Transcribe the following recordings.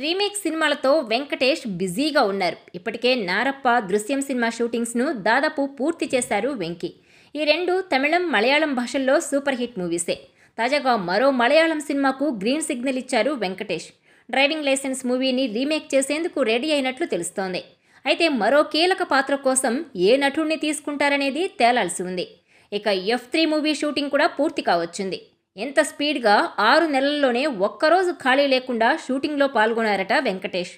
remake సినిమాలతో వెంకటేష్ బిజీగా ఉన్నారు ఇప్పటికే నారప్ప దృశ్యం సినిమా షూటింగ్స్ను దాదాపు పూర్తి చేశారు వెంకీ ఈ రెండు తమిళం మలయాళం భాషల్లో సూపర్ హిట్ మూవీసే తాజాగా మరో మలయాళం సినిమాకు గ్రీన్ సిగ్నల్ ఇచ్చారు వెంకటేష్ డ్రైవింగ్ లైసెన్స్ మూవీని రీమేక్ చేసేందుకు రెడీ అయినట్లు తెలుస్తోంది అయితే మరో కీలక పాత్ర కోసం ఏ నటుడిని తీసుకుంటారనేది తేలాల్సి ఉంది ఇక ఎఫ్ త్రీ మూవీ షూటింగ్ కూడా పూర్తి కావచ్చింది ఎంత స్పీడ్గా ఆరు నెలల్లోనే ఒక్కరోజు ఖాళీ లేకుండా షూటింగ్లో పాల్గొన్నారట వెంకటేష్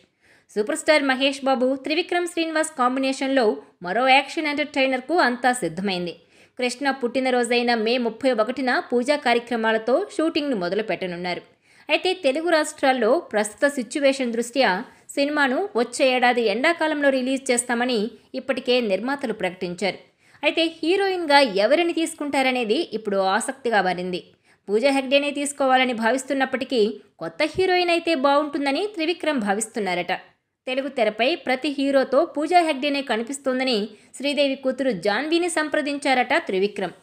సూపర్ స్టార్ మహేష్ బాబు త్రివిక్రమ్ శ్రీనివాస్ కాంబినేషన్లో మరో యాక్షన్ ఎంటర్టైనర్కు అంతా సిద్ధమైంది కృష్ణ పుట్టినరోజైన మే ముప్పై ఒకటిన పూజా కార్యక్రమాలతో షూటింగ్ను మొదలు పెట్టనున్నారు అయితే తెలుగు రాష్ట్రాల్లో ప్రస్తుత సిచ్యువేషన్ దృష్ట్యా సినిమాను వచ్చే ఏడాది ఎండాకాలంలో రిలీజ్ చేస్తామని ఇప్పటికే నిర్మాతలు ప్రకటించారు అయితే హీరోయిన్గా ఎవరిని తీసుకుంటారనేది ఇప్పుడు ఆసక్తిగా మారింది పూజా హెగ్డేనే తీసుకోవాలని భావిస్తున్నప్పటికీ కొత్త హీరోయిన్ అయితే బాగుంటుందని త్రివిక్రమ్ భావిస్తున్నారట తెలుగు తెరపై ప్రతి హీరోతో పూజా హెగ్డేనే కనిపిస్తోందని శ్రీదేవి కూతురు జాన్వీని సంప్రదించారట త్రివిక్రమ్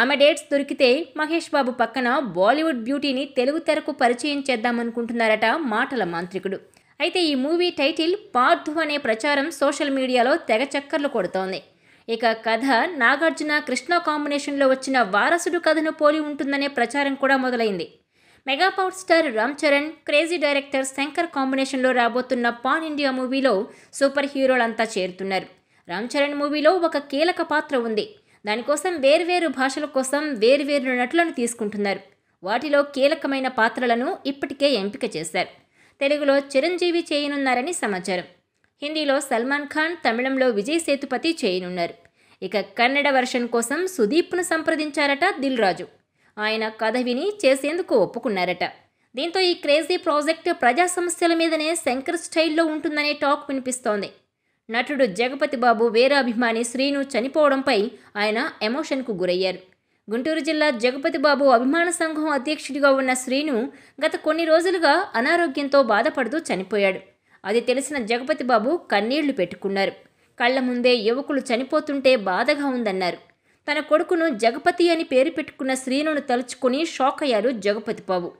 ఆమె డేట్స్ దొరికితే మహేష్ బాబు పక్కన బాలీవుడ్ బ్యూటీని తెలుగు తెరకు పరిచయం చేద్దామనుకుంటున్నారట మాటల మాంత్రికుడు అయితే ఈ మూవీ టైటిల్ పార్థు అనే ప్రచారం సోషల్ మీడియాలో తెగ చక్కర్లు కొడుతోంది ఇక కథ నాగార్జున కృష్ణ కాంబినేషన్లో వచ్చిన వారసుడు కథను పోలి ఉంటుందనే ప్రచారం కూడా మొదలైంది mega power star Ram Charan crazy director Shankar కాంబినేషన్లో రాబోతున్న పాన్ ఇండియా మూవీలో సూపర్ హీరోలంతా చేరుతున్నారు రామ్ చరణ్ మూవీలో ఒక కీలక పాత్ర ఉంది దానికోసం వేర్వేరు భాషల కోసం వేర్వేరు నటులను తీసుకుంటున్నారు వాటిలో కీలకమైన పాత్రలను ఇప్పటికే ఎంపిక చేశారు తెలుగులో చిరంజీవి చేయనున్నారని సమాచారం హిందీలో సల్మాన్ ఖాన్ తమిళంలో విజయ్ సేతుపతి చేయనున్నారు ఇక కన్నడ వర్షన్ కోసం సుదీప్ను సంప్రదించారట దిల్ రాజు ఆయన కథ విని చేసేందుకు ఒప్పుకున్నారట దీంతో ఈ క్రేజీ ప్రాజెక్ట్ ప్రజా సమస్యల మీదనే శంకర్ స్టైల్లో ఉంటుందనే టాక్ వినిపిస్తోంది నటుడు జగపతి బాబు వేరే అభిమాని శ్రీను చనిపోవడంపై ఆయన ఎమోషన్కు గురయ్యారు గుంటూరు జిల్లా జగపతి బాబు అభిమాన సంఘం అధ్యక్షుడిగా ఉన్న శ్రీను గత కొన్ని రోజులుగా అనారోగ్యంతో బాధపడుతూ చనిపోయాడు అది తెలిసిన జగపతి బాబు కన్నీళ్లు పెట్టుకున్నారు కళ్ళ ముందే యువకులు చనిపోతుంటే బాధగా ఉందన్నారు తన కొడుకును జగపతి అని పేరు పెట్టుకున్న శ్రీనును తలుచుకుని షాక్ అయ్యారు జగపతి బాబు